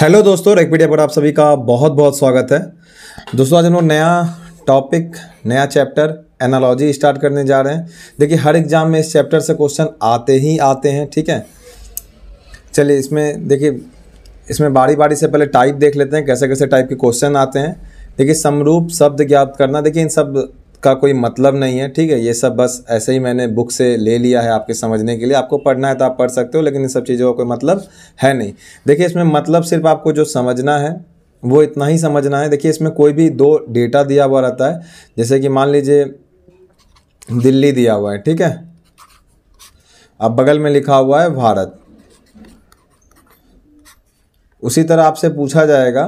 hello दोस्तों रेकपीडिया पर आप सभी का बहुत बहुत स्वागत है दोस्तों आज हम लोग नया टॉपिक नया चैप्टर एनालॉजी स्टार्ट करने जा रहे हैं देखिए हर एग्जाम में इस चैप्टर से क्वेश्चन आते ही आते हैं ठीक है चलिए इसमें देखिए इसमें बारी बारी से पहले टाइप देख लेते हैं कैसे कैसे टाइप के क्वेश्चन आते हैं देखिए समरूप शब्द ज्ञात करना देखिए इन सब का कोई मतलब नहीं है ठीक है ये सब बस ऐसे ही मैंने बुक से ले लिया है आपके समझने के लिए आपको पढ़ना है तो आप पढ़ सकते हो लेकिन इन सब चीज़ों का कोई मतलब है नहीं देखिए इसमें मतलब सिर्फ आपको जो समझना है वो इतना ही समझना है देखिए इसमें कोई भी दो डेटा दिया हुआ रहता है जैसे कि मान लीजिए दिल्ली दिया हुआ है ठीक है अब बगल में लिखा हुआ है भारत उसी तरह आपसे पूछा जाएगा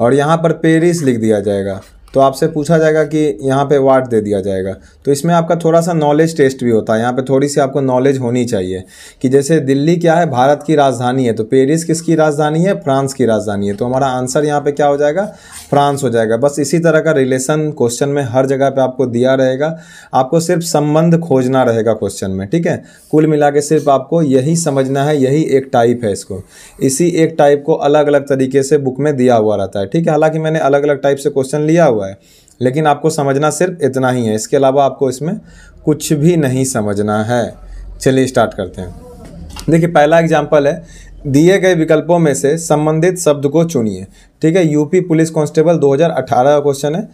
और यहाँ पर पेरिस लिख दिया जाएगा तो आपसे पूछा जाएगा कि यहाँ पे वाट दे दिया जाएगा तो इसमें आपका थोड़ा सा नॉलेज टेस्ट भी होता है यहाँ पे थोड़ी सी आपको नॉलेज होनी चाहिए कि जैसे दिल्ली क्या है भारत की राजधानी है तो पेरिस किसकी राजधानी है फ्रांस की राजधानी है तो हमारा आंसर यहाँ पे क्या हो जाएगा फ्रांस हो जाएगा बस इसी तरह का रिलेशन क्वेश्चन में हर जगह पर आपको दिया रहेगा आपको सिर्फ संबंध खोजना रहेगा क्वेश्चन में ठीक है कुल मिला के सिर्फ आपको यही समझना है यही एक टाइप है इसको इसी एक टाइप को अलग अलग तरीके से बुक में दिया हुआ रहता है ठीक है हालांकि मैंने अलग अलग टाइप से क्वेश्चन लिया हुआ हुआ है लेकिन आपको समझना सिर्फ इतना ही है इसके अलावा आपको इसमें कुछ भी नहीं समझना है चलिए स्टार्ट करते हैं देखिए पहला एग्जाम्पल है दिए गए विकल्पों में से संबंधित शब्द को चुनिए ठीक है यूपी पुलिस कांस्टेबल 2018 का क्वेश्चन है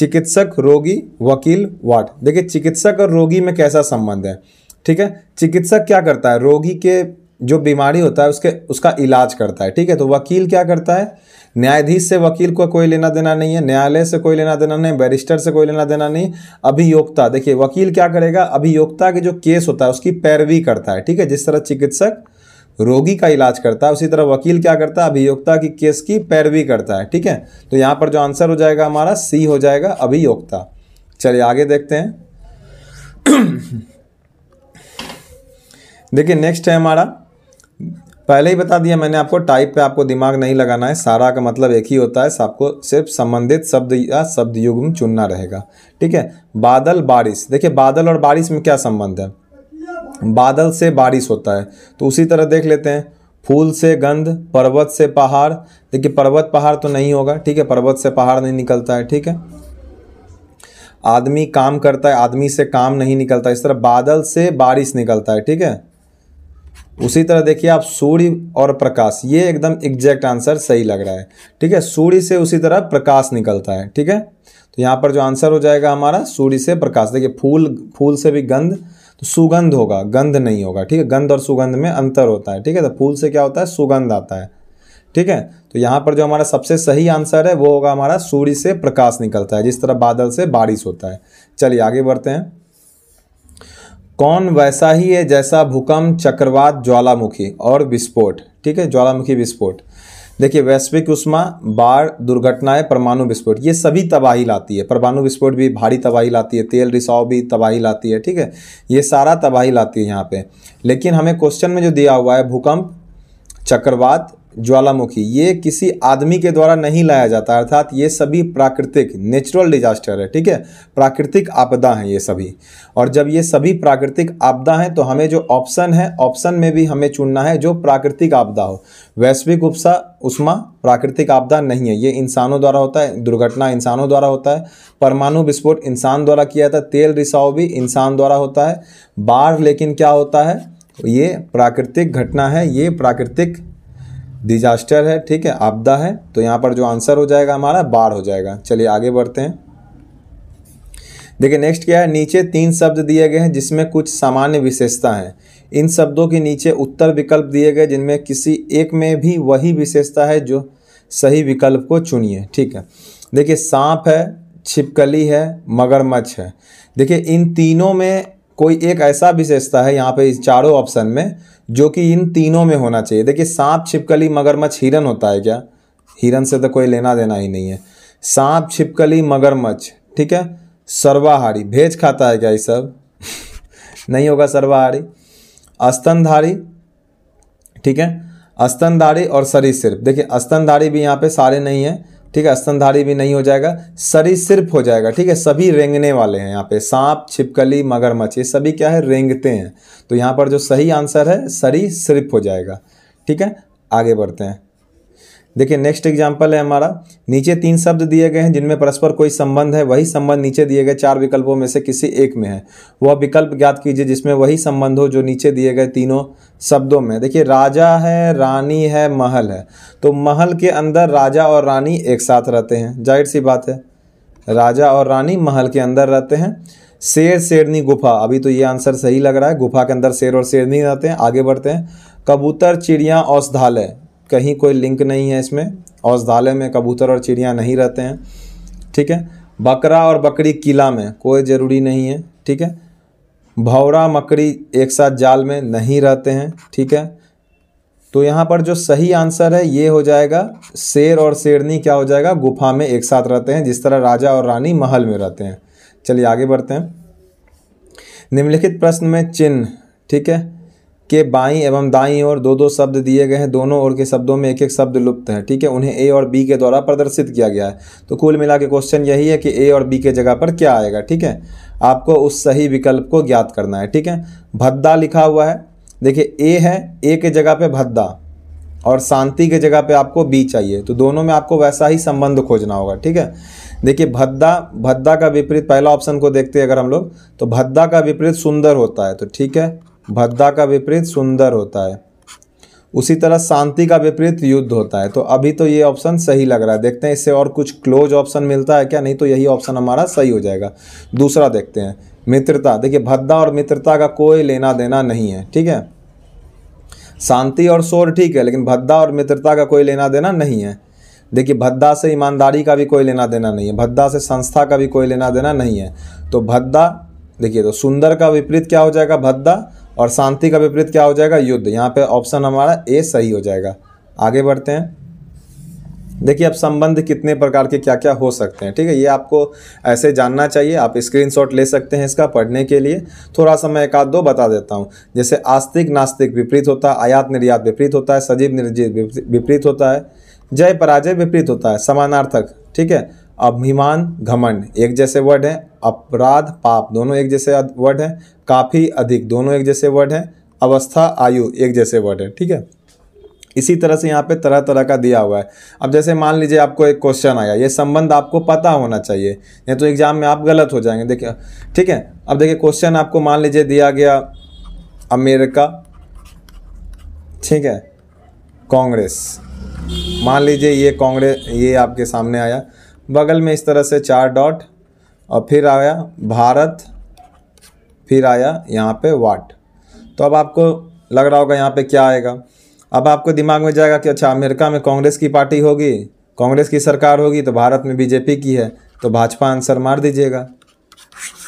चिकित्सक रोगी वकील वाट देखिए चिकित्सक और रोगी में कैसा संबंध है ठीक है चिकित्सक क्या करता है रोगी के जो बीमारी होता है उसके उसका इलाज करता है ठीक है तो वकील क्या करता है न्यायाधीश से वकील को कोई लेना देना नहीं है न्यायालय से कोई लेना देना नहीं बैरिस्टर से कोई लेना देना नहीं अभियोक्ता देखिए वकील क्या करेगा अभियोक्ता के जो केस होता है उसकी पैरवी करता है ठीक है जिस तरह चिकित्सक रोगी का इलाज करता है उसी तरह वकील क्या करता है अभियोक्ता की केस की पैरवी करता है ठीक है तो यहाँ पर जो आंसर हो जाएगा हमारा सी हो जाएगा अभियोक्ता चलिए आगे देखते हैं देखिए नेक्स्ट है हमारा पहले ही बता दिया मैंने आपको टाइप पे आपको दिमाग नहीं लगाना है सारा का मतलब एक ही होता है आपको सिर्फ संबंधित शब्द या शब्द युग्म चुनना रहेगा ठीक है बादल बारिश देखिए बादल और बारिश में क्या संबंध है बादल से बारिश होता है तो उसी तरह देख लेते हैं फूल से गंध पर्वत से पहाड़ देखिए पर्वत पहाड़ तो नहीं होगा ठीक है पर्वत से पहाड़ नहीं निकलता है ठीक है आदमी काम करता है आदमी से काम नहीं निकलता इस तरह बादल से बारिश निकलता है ठीक है उसी तरह देखिए आप सूर्य और प्रकाश ये एकदम एग्जैक्ट आंसर सही लग रहा है ठीक है सूर्य से उसी तरह प्रकाश निकलता है ठीक है तो यहाँ पर जो आंसर हो जाएगा हमारा सूर्य से प्रकाश देखिए फूल फूल से भी गंध तो सुगंध होगा गंध नहीं होगा ठीक है गंध और सुगंध में अंतर होता है ठीक है तो फूल से क्या होता है सुगंध आता है ठीक है तो यहाँ पर जो हमारा सबसे सही आंसर है वो होगा हमारा सूर्य से प्रकाश निकलता है जिस तरह बादल से बारिश होता है चलिए आगे बढ़ते हैं कौन वैसा ही है जैसा भूकंप चक्रवात ज्वालामुखी और विस्फोट ठीक है ज्वालामुखी विस्फोट देखिए वैश्विक उष्मा बाढ़ दुर्घटनाएं परमाणु विस्फोट ये सभी तबाही लाती है परमाणु विस्फोट भी भारी तबाही लाती है तेल रिसाव भी तबाही लाती है ठीक है ये सारा तबाही लाती है यहाँ पे लेकिन हमें क्वेश्चन में जो दिया हुआ है भूकंप चक्रवात ज्वालामुखी ये किसी आदमी के द्वारा नहीं लाया जाता अर्थात ये सभी प्राकृतिक नेचुरल डिजास्टर है ठीक है प्राकृतिक आपदा हैं ये सभी और जब ये सभी प्राकृतिक आपदा हैं तो हमें जो ऑप्शन है ऑप्शन में भी हमें चुनना है जो प्राकृतिक आपदा हो वैश्विक उपसा उष्मा प्राकृतिक आपदा नहीं है ये इंसानों द्वारा होता है दुर्घटना इंसानों द्वारा होता है परमाणु विस्फोट इंसान द्वारा किया जाता है तेल रिसाव भी इंसान द्वारा होता है बाढ़ लेकिन क्या होता है ये प्राकृतिक घटना है ये प्राकृतिक डिजास्टर है ठीक है आपदा है तो यहाँ पर जो आंसर हो जाएगा हमारा बाढ़ हो जाएगा चलिए आगे बढ़ते हैं देखिए नेक्स्ट क्या है नीचे तीन शब्द दिए गए हैं जिसमें कुछ सामान्य विशेषता हैं इन शब्दों के नीचे उत्तर विकल्प दिए गए जिनमें किसी एक में भी वही विशेषता है जो सही विकल्प को चुनिए ठीक है देखिए सांप है छिपकली है मगरमच्छ है देखिए इन तीनों में कोई एक ऐसा विशेषता है यहाँ पे इस चारों ऑप्शन में जो कि इन तीनों में होना चाहिए देखिए सांप छिपकली मगरमच्छ हिरन होता है क्या हिरन से तो कोई लेना देना ही नहीं है सांप छिपकली मगरमच्छ ठीक है सर्वाहारी भेज खाता है क्या ये सब नहीं होगा सर्वाहारी अस्तनधारी ठीक है अस्तनधारी और सरीसृप देखिए अस्तनधारी भी यहाँ पे सारे नहीं है ठीक है स्तनधारी भी नहीं हो जाएगा सरी सिर्फ हो जाएगा ठीक है सभी रेंगने वाले हैं यहाँ पे सांप छिपकली मगरमच्छ ये सभी क्या है रेंगते हैं तो यहाँ पर जो सही आंसर है सरी सिर्फ हो जाएगा ठीक है आगे बढ़ते हैं देखिए नेक्स्ट एग्जाम्पल है हमारा नीचे तीन शब्द दिए गए हैं जिनमें परस्पर कोई संबंध है वही संबंध नीचे दिए गए चार विकल्पों में से किसी एक में है वह विकल्प ज्ञात कीजिए जिसमें वही संबंध हो जो नीचे दिए गए तीनों शब्दों में देखिए राजा है रानी है महल है तो महल के अंदर राजा और रानी एक साथ रहते हैं जाहिर सी बात है राजा और रानी महल के अंदर रहते हैं शेर शेरनी गुफा अभी तो ये आंसर सही लग रहा है गुफा के अंदर शेर और शेरनी रहते हैं आगे बढ़ते हैं कबूतर चिड़िया औषधालय कहीं कोई लिंक नहीं है इसमें औषधालय में कबूतर और चिड़िया नहीं रहते हैं ठीक है बकरा और बकरी किला में कोई ज़रूरी नहीं है ठीक है भौरा मकड़ी एक साथ जाल में नहीं रहते हैं ठीक है तो यहाँ पर जो सही आंसर है ये हो जाएगा शेर और शेरनी क्या हो जाएगा गुफा में एक साथ रहते हैं जिस तरह राजा और रानी महल में रहते हैं चलिए आगे बढ़ते हैं निम्नलिखित प्रश्न में चिन्ह ठीक है के बाई एवं दाई और दो दो शब्द दिए गए हैं दोनों ओर के शब्दों में एक एक शब्द लुप्त है ठीक है उन्हें ए और बी के द्वारा प्रदर्शित किया गया है तो कुल मिला के क्वेश्चन यही है कि ए और बी के जगह पर क्या आएगा ठीक है आपको उस सही विकल्प को ज्ञात करना है ठीक है भद्दा लिखा हुआ है देखिए ए है ए के जगह पे भद्दा और शांति के जगह पे आपको बी चाहिए तो दोनों में आपको वैसा ही संबंध खोजना होगा ठीक है देखिए भद्दा भद्दा का विपरीत पहला ऑप्शन को देखते हैं अगर हम लोग तो भद्दा का विपरीत सुंदर होता है तो ठीक है भद्दा का विपरीत सुंदर होता है उसी तरह शांति का विपरीत युद्ध होता है तो अभी तो ये ऑप्शन सही लग रहा है देखते हैं इससे और कुछ क्लोज ऑप्शन मिलता है क्या नहीं तो यही ऑप्शन हमारा सही हो जाएगा दूसरा देखते हैं मित्रता देखिए भद्दा और मित्रता का कोई लेना देना नहीं है ठीक है शांति और शोर ठीक है लेकिन भद्दा और मित्रता का कोई लेना देना नहीं है देखिए भद्दा से ईमानदारी का भी कोई लेना देना नहीं है भद्दा से संस्था का भी कोई लेना देना नहीं है तो भद्दा देखिए तो सुंदर का विपरीत क्या हो जाएगा भद्दा और शांति का विपरीत क्या हो जाएगा युद्ध यहाँ पे ऑप्शन हमारा ए सही हो जाएगा आगे बढ़ते हैं देखिए अब संबंध कितने प्रकार के क्या क्या हो सकते हैं ठीक है ये आपको ऐसे जानना चाहिए आप स्क्रीनशॉट ले सकते हैं इसका पढ़ने के लिए थोड़ा सा मैं एक आध दो बता देता हूँ जैसे आस्तिक नास्तिक विपरीत होता है आयात निर्यात विपरीत होता है सजीव निर्जीव विपरीत होता है जय पराजय विपरीत होता है समानार्थक ठीक है अभिमान घमंड एक जैसे वर्ड हैं अपराध पाप दोनों एक जैसे वर्ड हैं काफ़ी अधिक दोनों एक जैसे वर्ड हैं अवस्था आयु एक जैसे वर्ड है ठीक है इसी तरह से यहाँ पे तरह तरह का दिया हुआ है अब जैसे मान लीजिए आपको एक क्वेश्चन आया ये संबंध आपको पता होना चाहिए नहीं तो एग्ज़ाम में आप गलत हो जाएंगे देखिए ठीक है अब देखिए क्वेश्चन आपको मान लीजिए दिया गया अमेरिका ठीक है कांग्रेस मान लीजिए ये कांग्रेस ये आपके सामने आया बगल में इस तरह से चार डॉट और फिर आया भारत फिर आया यहाँ पे वाट तो अब आपको लग रहा होगा यहाँ पे क्या आएगा अब आपको दिमाग में जाएगा कि अच्छा अमेरिका में कांग्रेस की पार्टी होगी कांग्रेस की सरकार होगी तो भारत में बीजेपी की है तो भाजपा आंसर मार दीजिएगा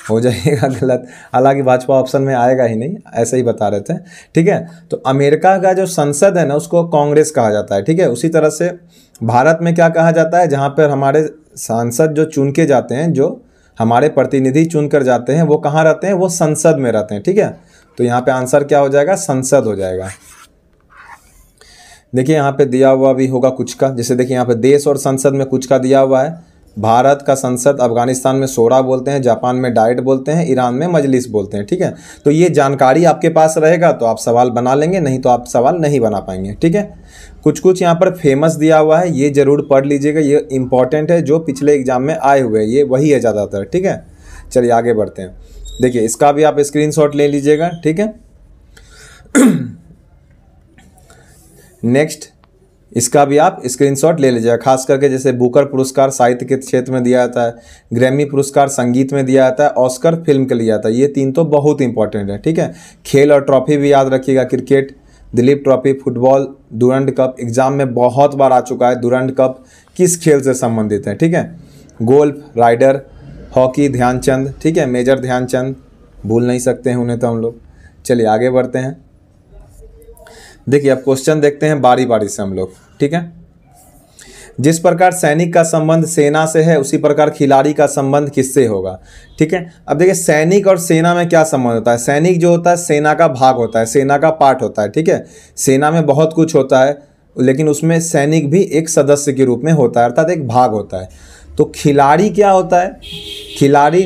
हो जाएगा गलत हालांकि भाजपा ऑप्शन में आएगा ही नहीं ऐसे ही बता रहे थे ठीक है तो अमेरिका का जो संसद है ना उसको कांग्रेस कहा जाता है ठीक है उसी तरह से भारत में क्या कहा जाता है जहाँ पर हमारे सांसद जो चुन के जाते हैं जो हमारे प्रतिनिधि चुनकर जाते हैं वो कहाँ रहते हैं वो संसद में रहते हैं ठीक है तो यहाँ पे आंसर क्या हो जाएगा संसद हो जाएगा देखिए यहाँ पे दिया हुआ भी होगा कुछ का जैसे देखिए यहाँ पे देश और संसद में कुछ का दिया हुआ है भारत का संसद अफगानिस्तान में सोरा बोलते हैं जापान में डाइट बोलते हैं ईरान में मजलिस बोलते हैं ठीक है तो ये जानकारी आपके पास रहेगा तो आप सवाल बना लेंगे नहीं तो आप सवाल नहीं बना पाएंगे ठीक है कुछ कुछ यहाँ पर फेमस दिया हुआ है ये जरूर पढ़ लीजिएगा ये इंपॉर्टेंट है जो पिछले एग्जाम में आए हुए ये वही है ज़्यादातर ठीक है चलिए आगे बढ़ते हैं देखिए इसका भी आप स्क्रीन ले लीजिएगा ठीक है नेक्स्ट इसका भी आप स्क्रीनशॉट ले लीजिएगा खास करके जैसे बुकर पुरस्कार साहित्य के क्षेत्र में दिया जाता है ग्रैमी पुरस्कार संगीत में दिया जाता है ऑस्कर फिल्म के लिए जाता है ये तीन तो बहुत इंपॉर्टेंट है ठीक है खेल और ट्रॉफी भी याद रखिएगा cricket Dilip trophy football Durand cup exam में बहुत बार आ चुका है दुरंड कप किस खेल से संबंधित है ठीक है गोल्फ राइडर हॉकी ध्यानचंद ठीक है मेजर ध्यानचंद भूल नहीं सकते हैं उन्हें तो हम लोग चलिए आगे बढ़ते हैं देखिए अब क्वेश्चन देखते हैं बारी बारी से हम लोग ठीक है जिस प्रकार सैनिक का संबंध सेना से है उसी प्रकार खिलाड़ी का संबंध किससे होगा ठीक है अब देखिए सैनिक और सेना में क्या संबंध होता है सैनिक जो होता है सेना का भाग होता है सेना का पार्ट होता है ठीक है सेना में बहुत कुछ होता है लेकिन उसमें सैनिक भी एक सदस्य के रूप में होता है अर्थात एक भाग होता है तो खिलाड़ी क्या होता है खिलाड़ी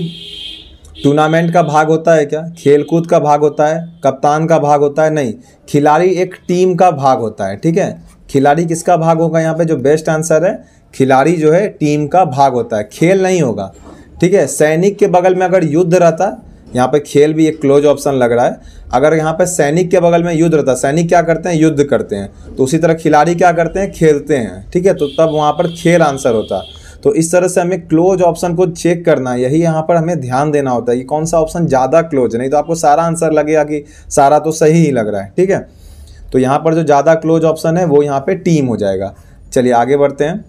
टूर्नामेंट का भाग होता है क्या खेलकूद का भाग होता है कप्तान का भाग होता है नहीं खिलाड़ी एक टीम का भाग होता है ठीक है खिलाड़ी किसका भाग होगा यहाँ पे जो बेस्ट आंसर है खिलाड़ी जो है टीम का भाग होता है खेल नहीं होगा ठीक है सैनिक के बगल में अगर युद्ध रहता यहाँ पे खेल भी एक क्लोज ऑप्शन लग रहा है अगर यहाँ पे सैनिक के बगल में युद्ध रहता सैनिक क्या करते हैं युद्ध करते हैं तो उसी तरह खिलाड़ी क्या करते हैं खेलते हैं ठीक है तो तब वहाँ पर खेल आंसर होता है तो इस तरह से हमें क्लोज ऑप्शन को चेक करना है यही यहाँ पर हमें ध्यान देना होता है कि कौन सा ऑप्शन ज़्यादा क्लोज है नहीं तो आपको सारा आंसर लगेगा कि सारा तो सही ही लग रहा है ठीक है तो यहाँ पर जो ज़्यादा क्लोज ऑप्शन है वो यहाँ पे टीम हो जाएगा चलिए आगे बढ़ते हैं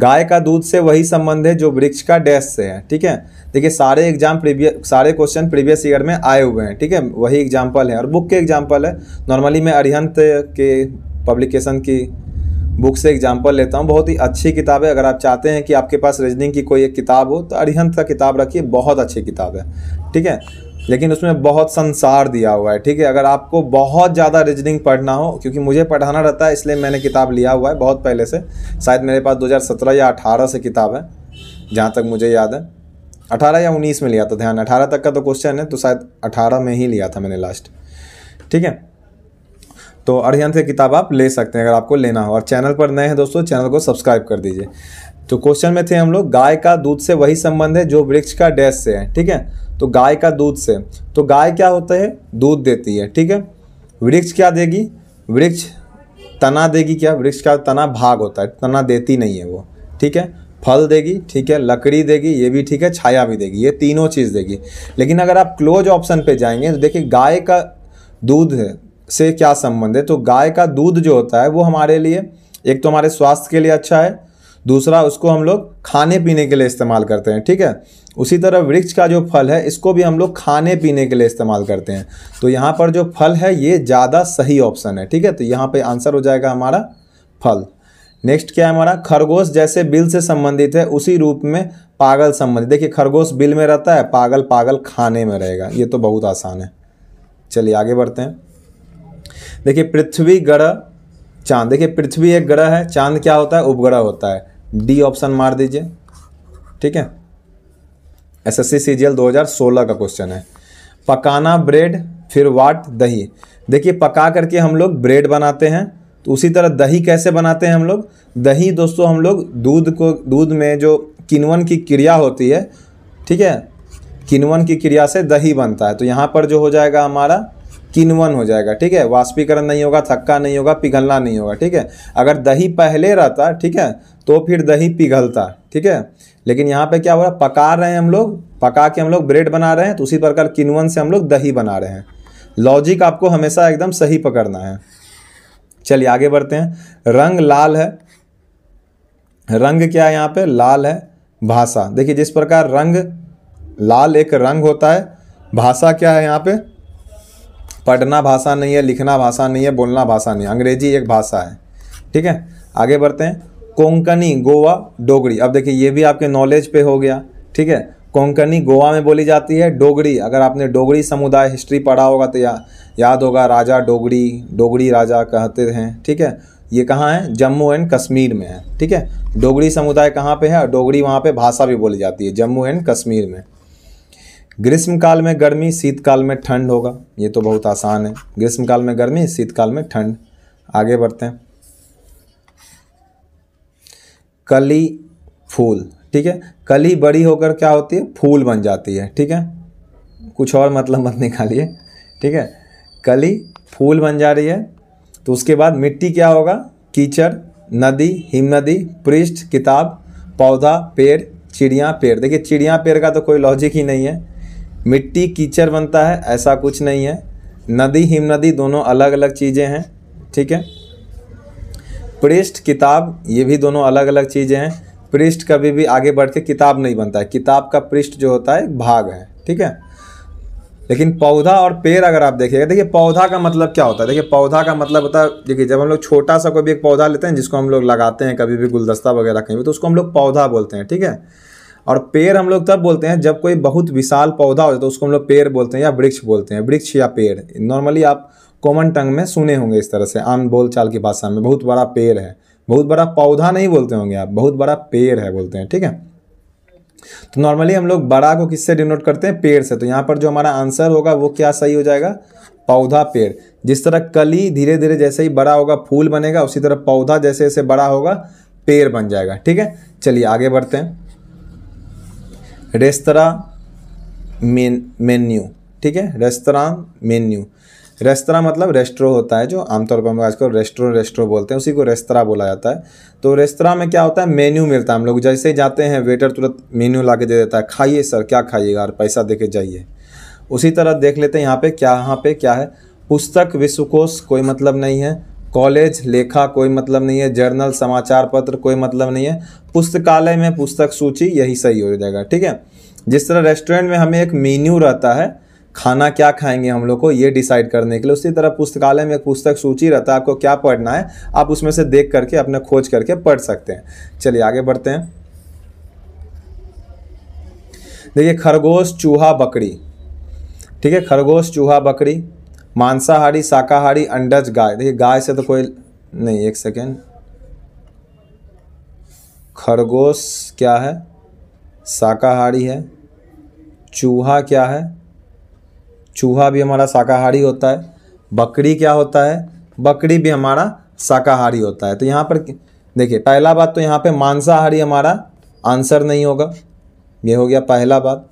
गाय का दूध से वही संबंध है जो वृक्ष का डैश से है ठीक है देखिए सारे एग्जाम प्रीवियस सारे क्वेश्चन प्रीवियस ईयर में आए हुए हैं ठीक है वही एग्जाम्पल है और बुक के एग्जाम्पल है नॉर्मली मैं अरिहंत के पब्लिकेशन की बुक से एग्जाम्पल लेता हूँ बहुत ही अच्छी किताब है अगर आप चाहते हैं कि आपके पास रीजनिंग की कोई एक किताब हो तो अरिहंत का किताब रखिए बहुत अच्छी किताब है ठीक है लेकिन उसमें बहुत संसार दिया हुआ है ठीक है अगर आपको बहुत ज़्यादा रीजनिंग पढ़ना हो क्योंकि मुझे पढ़ाना रहता है इसलिए मैंने किताब लिया हुआ है बहुत पहले से शायद मेरे पास 2017 या 18 से किताब है जहाँ तक मुझे याद है 18 या 19 में लिया था ध्यान 18 तक का तो क्वेश्चन है तो शायद 18 में ही लिया था मैंने लास्ट ठीक है तो अरिहन से किताब आप ले सकते हैं अगर आपको लेना हो और चैनल पर नए हैं दोस्तों चैनल को सब्सक्राइब कर दीजिए तो क्वेश्चन में थे हम लोग गाय का दूध से वही संबंध है जो वृक्ष का डैश से है ठीक है तो गाय का दूध से तो गाय क्या होता है दूध देती है ठीक है वृक्ष क्या देगी वृक्ष तना देगी क्या वृक्ष का तना भाग होता है तना देती नहीं है वो ठीक है फल देगी ठीक है लकड़ी देगी ये भी ठीक है छाया भी देगी ये तीनों चीज़ देगी लेकिन अगर आप क्लोज ऑप्शन पे जाएंगे तो देखिए गाय का दूध से क्या संबंध है तो गाय का दूध जो होता है वो हमारे लिए एक तो हमारे स्वास्थ्य के लिए अच्छा है दूसरा उसको हम लोग खाने पीने के लिए इस्तेमाल करते हैं ठीक है उसी तरह वृक्ष का जो फल है इसको भी हम लोग खाने पीने के लिए इस्तेमाल करते हैं तो यहाँ पर जो फल है ये ज़्यादा सही ऑप्शन है ठीक है तो यहाँ पर आंसर हो जाएगा हमारा फल नेक्स्ट क्या है हमारा खरगोश जैसे बिल से संबंधित है उसी रूप में पागल संबंधित देखिए खरगोश बिल में रहता है पागल पागल खाने में रहेगा ये तो बहुत आसान है चलिए आगे बढ़ते हैं देखिए पृथ्वी ग्रह चांद देखिए पृथ्वी एक ग्रह है चांद क्या होता है उपग्रह होता है डी ऑप्शन मार दीजिए ठीक है एसएससी सीजीएल 2016 का क्वेश्चन है पकाना ब्रेड फिर वाट दही देखिए पका करके हम लोग ब्रेड बनाते हैं तो उसी तरह दही कैसे बनाते हैं हम लोग दही दोस्तों हम लोग दूध को दूध में जो किनवन की क्रिया होती है ठीक है किनवन की क्रिया से दही बनता है तो यहाँ पर जो हो जाएगा हमारा किनवन हो जाएगा ठीक है वाष्पीकरण नहीं होगा थक्का नहीं होगा पिघलना नहीं होगा ठीक है अगर दही पहले रहता ठीक है तो फिर दही पिघलता ठीक है लेकिन यहाँ पे क्या हो रहा है पका रहे हैं हम लोग पका के हम लोग ब्रेड बना रहे हैं तो उसी प्रकार किनवन से हम लोग दही बना रहे हैं लॉजिक आपको हमेशा एकदम सही पकड़ना है चलिए आगे बढ़ते हैं रंग लाल है रंग क्या है यहाँ पे लाल है भाषा देखिए जिस प्रकार रंग लाल एक रंग होता है भाषा क्या है यहाँ पे पढ़ना भाषा नहीं है लिखना भाषा नहीं है बोलना भाषा नहीं है अंग्रेजी एक भाषा है ठीक है आगे बढ़ते हैं कोंकणी गोवा डोगरी अब देखिए ये भी आपके नॉलेज पे हो गया ठीक है कोंकणी गोवा में बोली जाती है डोगरी अगर आपने डोगरी समुदाय हिस्ट्री पढ़ा होगा तो या, याद होगा राजा डोगरी डोगरी राजा कहते हैं ठीक है ये कहाँ है जम्मू एंड कश्मीर में है ठीक है डोगरी समुदाय कहाँ पे है और डोगरी वहाँ पे भाषा भी बोली जाती है जम्मू एंड कश्मीर में ग्रीष्मकाल में गर्मी शीतकाल में ठंड होगा ये तो बहुत आसान है ग्रीष्मकाल में गर्मी शीतकाल में ठंड आगे बढ़ते हैं कली फूल ठीक है कली बड़ी होकर क्या होती है फूल बन जाती है ठीक है कुछ और मतलब मत निकालिए ठीक है कली फूल बन जा रही है तो उसके बाद मिट्टी क्या होगा कीचड़ नदी हिम नदी पृष्ठ किताब पौधा पेड़ चिड़िया पेड़ देखिए चिड़िया पेड़ का तो कोई लॉजिक ही नहीं है मिट्टी कीचड़ बनता है ऐसा कुछ नहीं है नदी हिम नदी दोनों अलग अलग चीज़ें हैं ठीक है पृष्ठ किताब ये भी दोनों अलग अलग चीज़ें हैं पृष्ठ कभी भी आगे बढ़ के किताब नहीं बनता है किताब का पृष्ठ जो होता है भाग है ठीक है लेकिन पौधा और पेड़ अगर आप देखिएगा देखिए पौधा का मतलब क्या होता है देखिए पौधा का मतलब होता है देखिए जब हम लोग छोटा सा कोई भी एक पौधा लेते हैं जिसको हम लोग लगाते हैं कभी भी गुलदस्ता वगैरह कहीं भी तो उसको हम लोग पौधा बोलते हैं ठीक है और पेड़ हम लोग तब बोलते हैं जब कोई बहुत विशाल पौधा हो जाए तो उसको हम लोग पेड़ बोलते हैं या वृक्ष बोलते हैं वृक्ष या पेड़ नॉर्मली आप कॉमन टंग में सुने होंगे इस तरह से आम बोल चाल की भाषा में बहुत बड़ा पेड़ है बहुत बड़ा पौधा नहीं बोलते होंगे आप बहुत बड़ा पेड़ है बोलते हैं ठीक है तो नॉर्मली हम लोग बड़ा को किससे डिनोट करते हैं पेड़ से तो यहाँ पर जो हमारा आंसर होगा वो क्या सही हो जाएगा पौधा पेड़ जिस तरह कली धीरे धीरे जैसे ही बड़ा होगा फूल बनेगा उसी तरह पौधा जैसे जैसे बड़ा होगा पेड़ बन जाएगा ठीक है चलिए आगे बढ़ते हैं रेस्तरा मेन्यू ठीक है रेस्तरा मेन्यू रेस्तरा मतलब रेस्ट्रो होता है जो आमतौर पर हम आजकल रेस्ट्रो रेस्ट्रो बोलते हैं उसी को रेस्तरा बोला जाता है तो रेस्तरा में क्या होता है मेन्यू मिलता है हम लोग जैसे ही जाते हैं वेटर तुरंत मेन्यू ला के दे देता है खाइए सर क्या खाइएगा और पैसा दे के जाइए उसी तरह देख लेते हैं यहाँ पे क्या यहाँ पे क्या है पुस्तक विश्वकोश कोई मतलब नहीं है कॉलेज लेखा कोई मतलब नहीं है जर्नल समाचार पत्र कोई मतलब नहीं है पुस्तकालय में पुस्तक सूची यही सही हो जाएगा ठीक है जिस तरह रेस्टोरेंट में हमें एक मेन्यू रहता है खाना क्या खाएंगे हम लोग को ये डिसाइड करने के लिए उसी तरह पुस्तकालय में एक पुस्तक सूची रहता है आपको क्या पढ़ना है आप उसमें से देख करके अपने खोज करके पढ़ सकते हैं चलिए आगे बढ़ते हैं देखिए खरगोश चूहा बकरी ठीक है खरगोश चूहा बकरी मांसाहारी शाकाहारी अंडज गाय देखिए गाय से तो कोई नहीं एक सेकेंड खरगोश क्या है शाकाहारी है चूहा क्या है चूहा भी हमारा शाकाहारी होता है बकरी क्या होता है बकरी भी हमारा शाकाहारी होता है तो यहाँ पर देखिए पहला बात तो यहाँ पे मांसाहारी हमारा आंसर नहीं होगा ये हो गया पहला बात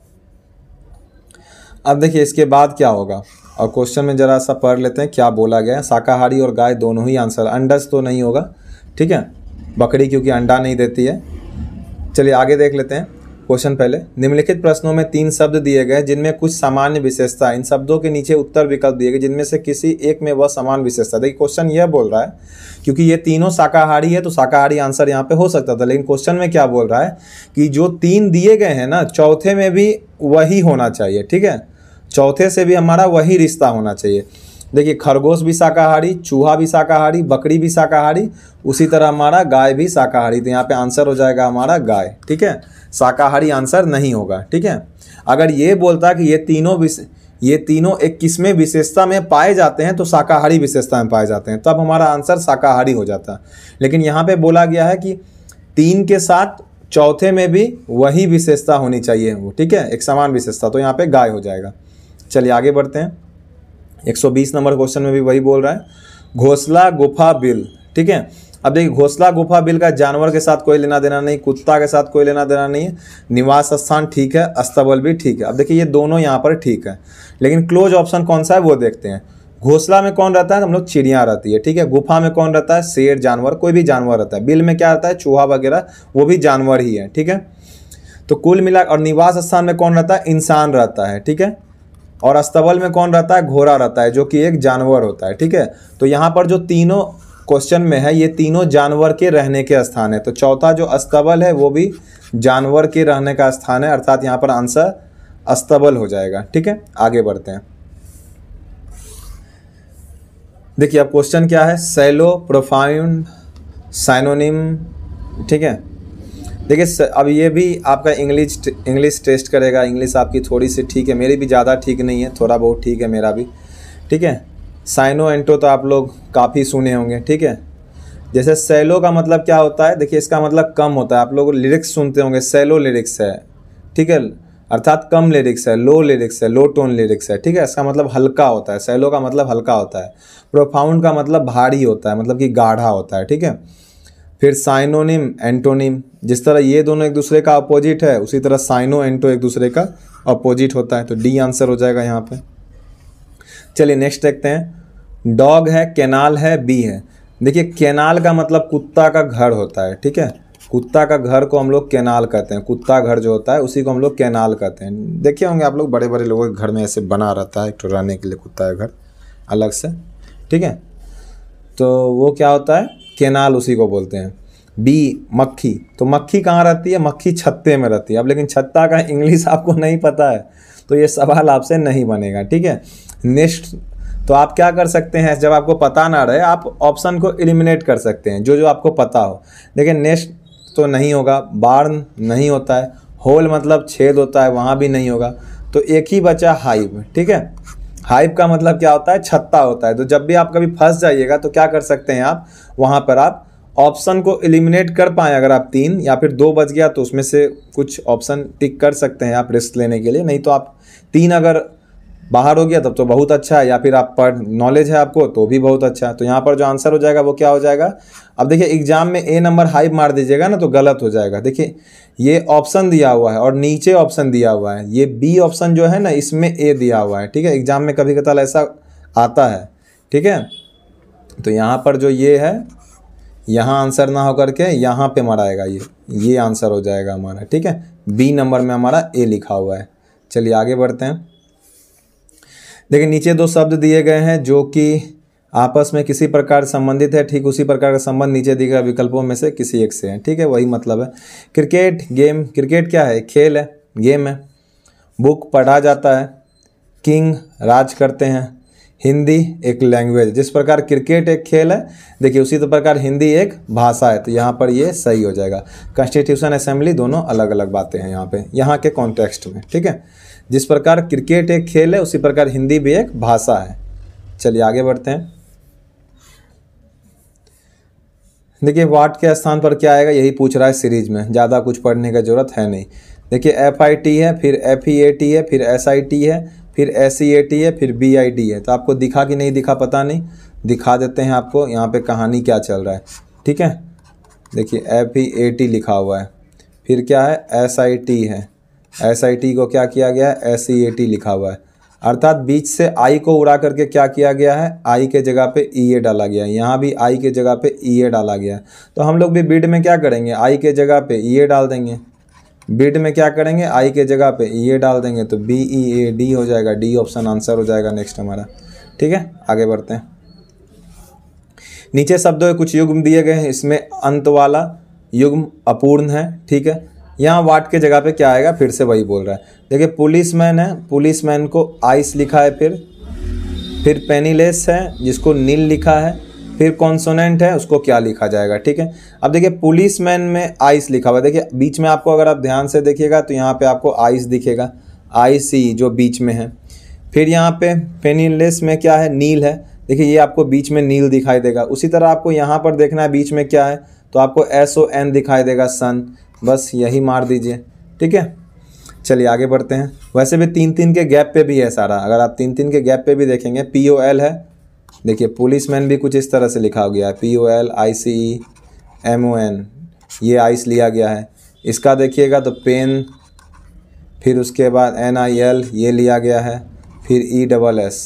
अब देखिए इसके बाद क्या होगा और क्वेश्चन में ज़रा सा पढ़ लेते हैं क्या बोला गया है शाकाहारी और गाय दोनों ही आंसर अंडस तो नहीं होगा ठीक है बकरी क्योंकि अंडा नहीं देती है चलिए आगे देख लेते हैं क्वेश्चन पहले निम्नलिखित प्रश्नों में तीन शब्द दिए गए जिनमें कुछ सामान्य विशेषता इन शब्दों के नीचे उत्तर विकल्प दिए गए जिनमें से किसी एक में वह समान विशेषता देखिए क्वेश्चन यह बोल रहा है क्योंकि ये तीनों शाकाहारी है तो शाकाहारी आंसर यहाँ पे हो सकता था लेकिन क्वेश्चन में क्या बोल रहा है कि जो तीन दिए गए हैं ना चौथे में भी वही होना चाहिए ठीक है चौथे से भी हमारा वही रिश्ता होना चाहिए देखिए खरगोश भी शाकाहारी चूहा भी शाकाहारी बकरी भी शाकाहारी उसी तरह हमारा गाय भी शाकाहारी तो यहाँ पे आंसर हो जाएगा हमारा गाय ठीक है शाकाहारी आंसर नहीं होगा ठीक है अगर ये बोलता कि ये तीनों ये तीनों एक किस्में विशेषता में पाए जाते हैं तो शाकाहारी विशेषता में पाए जाते हैं तब हमारा आंसर शाकाहारी हो जाता लेकिन यहाँ पे बोला गया है कि तीन के साथ चौथे में भी वही विशेषता होनी चाहिए वो ठीक है एक समान विशेषता तो यहाँ पे गाय हो जाएगा चलिए आगे बढ़ते हैं 120 नंबर क्वेश्चन में भी वही बोल रहा है घोसला गुफा बिल ठीक है अब देखिए घोसला गुफा बिल का जानवर के साथ कोई लेना देना नहीं कुत्ता के साथ कोई लेना देना नहीं है निवास स्थान ठीक है अस्तबल भी ठीक है अब देखिए ये दोनों यहाँ पर ठीक है लेकिन क्लोज ऑप्शन कौन सा है वो देखते हैं घोसला में कौन रहता है हम लोग चिड़िया रहती है ठीक है गुफा में कौन रहता है शेर जानवर कोई भी जानवर रहता है बिल में क्या रहता है चूहा वगैरह वो भी जानवर ही है ठीक है तो कुल मिला और निवास स्थान में कौन रहता है इंसान रहता है ठीक है और अस्तबल में कौन रहता है घोड़ा रहता है जो कि एक जानवर होता है ठीक है तो यहाँ पर जो तीनों क्वेश्चन में है ये तीनों जानवर के रहने के स्थान है तो चौथा जो अस्तबल है वो भी जानवर के रहने का स्थान है अर्थात यहाँ पर आंसर अस्तबल हो जाएगा ठीक है आगे बढ़ते हैं देखिए अब क्वेश्चन क्या है सैलो प्रोफाइंड साइनोनिम ठीक है देखिए अब ये भी आपका इंग्लिश इंग्लिश टेस्ट करेगा इंग्लिश आपकी थोड़ी सी ठीक है मेरी भी ज़्यादा ठीक नहीं है थोड़ा बहुत ठीक है मेरा भी ठीक है साइनो एंटो तो आप लोग काफ़ी सुने होंगे ठीक है जैसे सैलो का मतलब क्या होता है देखिए इसका मतलब कम होता है आप लोग लिरिक्स सुनते होंगे सैलो लिरिक्स है ठीक है अर्थात कम लिरिक्स है लो लिरिक्स है लो टोन लिरिक्स है ठीक है इसका मतलब हल्का होता है सैलो का मतलब हल्का होता है प्रोफाउंड का मतलब भारी होता है मतलब कि गाढ़ा होता है ठीक है फिर साइनोनिम एंटोनिम जिस तरह ये दोनों एक दूसरे का अपोजिट है उसी तरह साइनो एंटो एक दूसरे का अपोजिट होता है तो डी आंसर हो जाएगा यहाँ पे चलिए नेक्स्ट देखते हैं डॉग है केनाल है बी है देखिए केनाल का मतलब कुत्ता का घर होता है ठीक है कुत्ता का घर को हम लोग केनाल कहते हैं कुत्ता घर जो होता है उसी को हम लोग केनाल कहते हैं देखे होंगे आप लोग बड़े बड़े लोगों के घर में ऐसे बना रहता है एक तो रहने के लिए कुत्ता का घर अलग से ठीक है तो वो क्या होता है केनाल उसी को बोलते हैं बी मक्खी तो मक्खी कहाँ रहती है मक्खी छत्ते में रहती है अब लेकिन छत्ता का इंग्लिश आपको नहीं पता है तो ये सवाल आपसे नहीं बनेगा ठीक है नेक्स्ट तो आप क्या कर सकते हैं जब आपको पता ना रहे आप ऑप्शन को एलिमिनेट कर सकते हैं जो जो आपको पता हो लेकिन नेक्स्ट तो नहीं होगा बार्न नहीं होता है होल मतलब छेद होता है वहाँ भी नहीं होगा तो एक ही बचा हाइव ठीक है हाइप का मतलब क्या होता है छत्ता होता है तो जब भी आप कभी फंस जाइएगा तो क्या कर सकते हैं आप वहाँ पर आप ऑप्शन को एलिमिनेट कर पाएँ अगर आप तीन या फिर दो बच गया तो उसमें से कुछ ऑप्शन टिक कर सकते हैं आप रिस्क लेने के लिए नहीं तो आप तीन अगर बाहर हो गया तब तो बहुत अच्छा है या फिर आप पढ़ नॉलेज है आपको तो भी बहुत अच्छा है तो यहाँ पर जो आंसर हो जाएगा वो क्या हो जाएगा अब देखिए एग्जाम में ए नंबर हाइप मार दीजिएगा ना तो गलत हो जाएगा देखिए ये ऑप्शन दिया हुआ है और नीचे ऑप्शन दिया हुआ है ये बी ऑप्शन जो है ना इसमें ए दिया हुआ है ठीक है एग्जाम में कभी कताल ऐसा आता है ठीक है तो यहाँ पर जो ये है यहाँ आंसर ना हो करके यहाँ पे हमारा आएगा ये ये आंसर हो जाएगा हमारा ठीक है बी नंबर में हमारा ए लिखा हुआ है चलिए आगे बढ़ते हैं देखिए नीचे दो शब्द दिए गए हैं जो कि आपस में किसी प्रकार संबंधित है ठीक उसी प्रकार का संबंध नीचे दिए गए विकल्पों में से किसी एक से है ठीक है वही मतलब है क्रिकेट गेम क्रिकेट क्या है खेल है गेम है बुक पढ़ा जाता है किंग राज करते हैं हिंदी एक लैंग्वेज जिस प्रकार क्रिकेट एक खेल है देखिए उसी तो प्रकार हिंदी एक भाषा है तो यहाँ पर ये सही हो जाएगा कॉन्स्टिट्यूशन असेंबली दोनों अलग अलग बातें हैं यहाँ पे यहाँ के कॉन्टेक्स्ट में ठीक है जिस प्रकार क्रिकेट एक खेल है उसी प्रकार हिंदी भी एक भाषा है चलिए आगे बढ़ते हैं देखिए वाट के स्थान पर क्या आएगा यही पूछ रहा है सीरीज में ज़्यादा कुछ पढ़ने का ज़रूरत है नहीं देखिए एफ आई टी है फिर एफ ई ए टी है फिर एस आई टी है फिर एस सी ए टी है फिर बी आई टी है तो आपको दिखा कि नहीं दिखा पता नहीं दिखा देते हैं आपको यहाँ पे कहानी क्या चल रहा है ठीक है देखिए एफ ई ए टी लिखा हुआ है फिर क्या है एस आई टी है एस आई टी को क्या किया गया है एस सी ए टी लिखा हुआ है अर्थात बीच से आई को उड़ा करके क्या किया गया है आई के जगह पे ई ए डाला गया है यहाँ भी आई के जगह पे ई ए डाला गया है तो हम लोग भी बीड में क्या करेंगे आई के जगह पे ई ए डाल देंगे बीड में क्या करेंगे आई के जगह पे ई ए डाल देंगे तो बी ई ए डी हो जाएगा डी ऑप्शन आंसर हो जाएगा नेक्स्ट हमारा ठीक है आगे बढ़ते हैं नीचे शब्दों के कुछ युग्म दिए गए हैं इसमें अंत वाला युग्म अपूर्ण है ठीक है यहाँ वाट के जगह पे क्या आएगा फिर से वही बोल रहा है देखिए पुलिसमैन है पुलिसमैन को आइस लिखा है फिर फिर पेनीलेस है जिसको नील लिखा है फिर कॉन्सोनेंट है उसको क्या लिखा जाएगा ठीक है अब देखिए पुलिस मैन में आइस लिखा हुआ है देखिए बीच में आपको अगर आप ध्यान से देखिएगा तो यहाँ पे आपको आइस दिखेगा आई सी जो बीच में है फिर यहाँ पे पेनीलेस में क्या है नील है देखिए ये आपको बीच में नील दिखाई देगा उसी तरह आपको यहाँ पर देखना है बीच में क्या है तो आपको एस ओ एन दिखाई देगा सन बस यही मार दीजिए ठीक है चलिए आगे बढ़ते हैं वैसे भी तीन तीन के गैप पे भी है सारा अगर आप तीन तीन के गैप पे भी देखेंगे पी ओ एल है देखिए पुलिस मैन भी कुछ इस तरह से लिखा गया है P O L I C E M O N ये आइस e लिया गया है इसका देखिएगा तो पेन फिर उसके बाद एन आई एल ये लिया गया है फिर ई डबल एस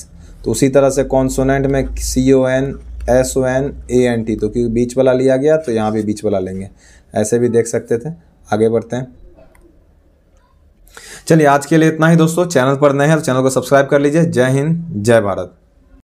तो उसी तरह से कॉन्सोनेंट में C O N S O N A N T तो क्योंकि बीच वाला लिया गया तो यहाँ भी बीच वाला लेंगे ऐसे भी देख सकते थे आगे बढ़ते हैं चलिए आज के लिए इतना ही दोस्तों चैनल पर नए हैं तो चैनल को सब्सक्राइब कर लीजिए जय हिंद जय भारत